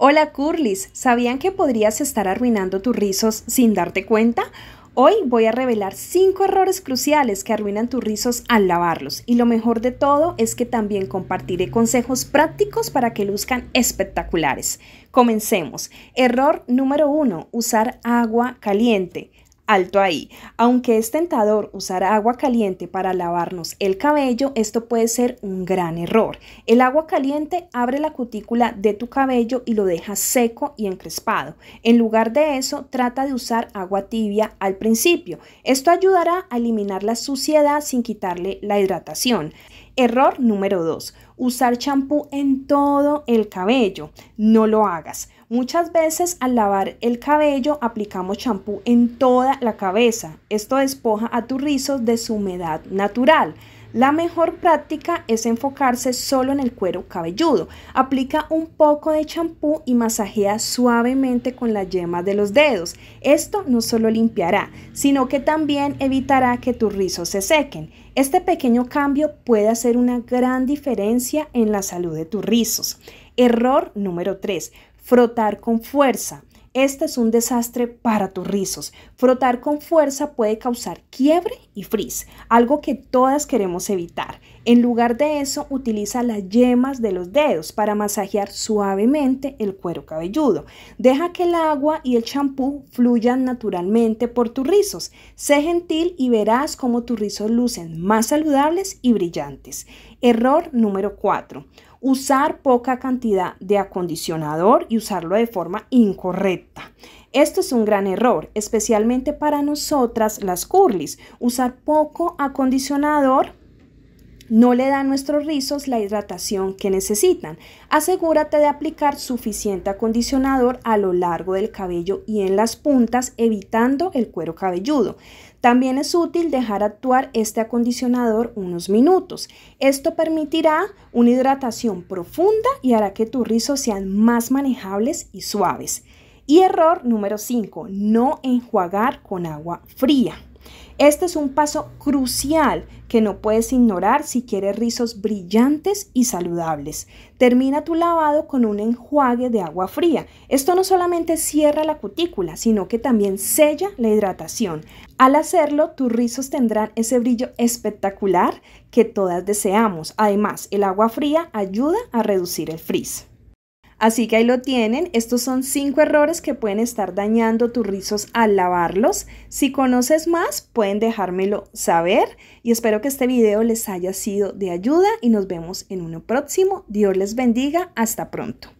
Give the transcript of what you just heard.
Hola Curlis, ¿sabían que podrías estar arruinando tus rizos sin darte cuenta? Hoy voy a revelar 5 errores cruciales que arruinan tus rizos al lavarlos y lo mejor de todo es que también compartiré consejos prácticos para que luzcan espectaculares. Comencemos. Error número 1, usar agua caliente. Alto ahí. Aunque es tentador usar agua caliente para lavarnos el cabello, esto puede ser un gran error. El agua caliente abre la cutícula de tu cabello y lo deja seco y encrespado. En lugar de eso, trata de usar agua tibia al principio. Esto ayudará a eliminar la suciedad sin quitarle la hidratación. Error número 2. Usar champú en todo el cabello. No lo hagas. Muchas veces al lavar el cabello aplicamos champú en toda la cabeza. Esto despoja a tus rizos de su humedad natural. La mejor práctica es enfocarse solo en el cuero cabelludo. Aplica un poco de champú y masajea suavemente con la yema de los dedos. Esto no solo limpiará, sino que también evitará que tus rizos se sequen. Este pequeño cambio puede hacer una gran diferencia en la salud de tus rizos. Error número 3. Frotar con fuerza. Este es un desastre para tus rizos. Frotar con fuerza puede causar quiebre y frizz, algo que todas queremos evitar. En lugar de eso, utiliza las yemas de los dedos para masajear suavemente el cuero cabelludo. Deja que el agua y el champú fluyan naturalmente por tus rizos. Sé gentil y verás cómo tus rizos lucen más saludables y brillantes. Error número 4 usar poca cantidad de acondicionador y usarlo de forma incorrecta. Esto es un gran error, especialmente para nosotras las curlis. Usar poco acondicionador no le da a nuestros rizos la hidratación que necesitan. Asegúrate de aplicar suficiente acondicionador a lo largo del cabello y en las puntas, evitando el cuero cabelludo. También es útil dejar actuar este acondicionador unos minutos. Esto permitirá una hidratación profunda y hará que tus rizos sean más manejables y suaves. Y error número 5, no enjuagar con agua fría. Este es un paso crucial que no puedes ignorar si quieres rizos brillantes y saludables. Termina tu lavado con un enjuague de agua fría. Esto no solamente cierra la cutícula, sino que también sella la hidratación. Al hacerlo, tus rizos tendrán ese brillo espectacular que todas deseamos. Además, el agua fría ayuda a reducir el frizz. Así que ahí lo tienen. Estos son cinco errores que pueden estar dañando tus rizos al lavarlos. Si conoces más, pueden dejármelo saber. Y espero que este video les haya sido de ayuda y nos vemos en uno próximo. Dios les bendiga. Hasta pronto.